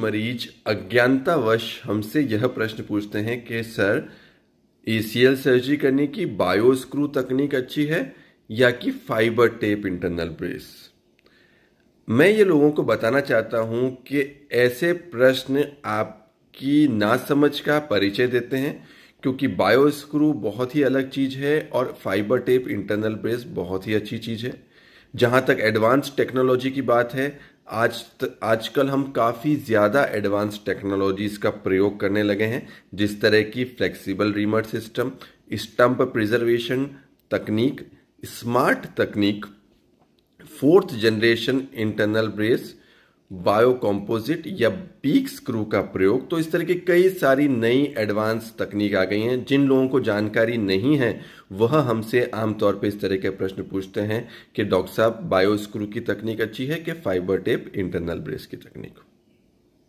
मरीज अज्ञानतावश हमसे यह प्रश्न पूछते हैं कि सर एसीएल सर्जरी करने की बायोस्क्रू तकनीक अच्छी है या कि फाइबर टेप इंटरनल ब्रेस मैं ये लोगों को बताना चाहता हूं कि ऐसे प्रश्न आपकी नासमझ का परिचय देते हैं क्योंकि बायोस्क्रू बहुत ही अलग चीज़ है और फाइबर टेप इंटरनल ब्रेस बहुत ही अच्छी चीज़ है जहां तक एडवांस टेक्नोलॉजी की बात है आज त, आजकल हम काफ़ी ज़्यादा एडवांस टेक्नोलॉजीज़ का प्रयोग करने लगे हैं जिस तरह की flexible reamer system stump preservation तकनीक स्मार्ट तकनीक fourth generation internal brace bio composite या बीक स्क्रू का प्रयोग तो इस तरह की कई सारी नई एडवांस तकनीक आ गई हैं जिन लोगों को जानकारी नहीं है वह हमसे आमतौर पर इस तरह के प्रश्न पूछते हैं कि डॉक्टर साहब बायो स्क्रू की तकनीक अच्छी है कि फाइबर टेप इंटरनल ब्रेस की तकनीक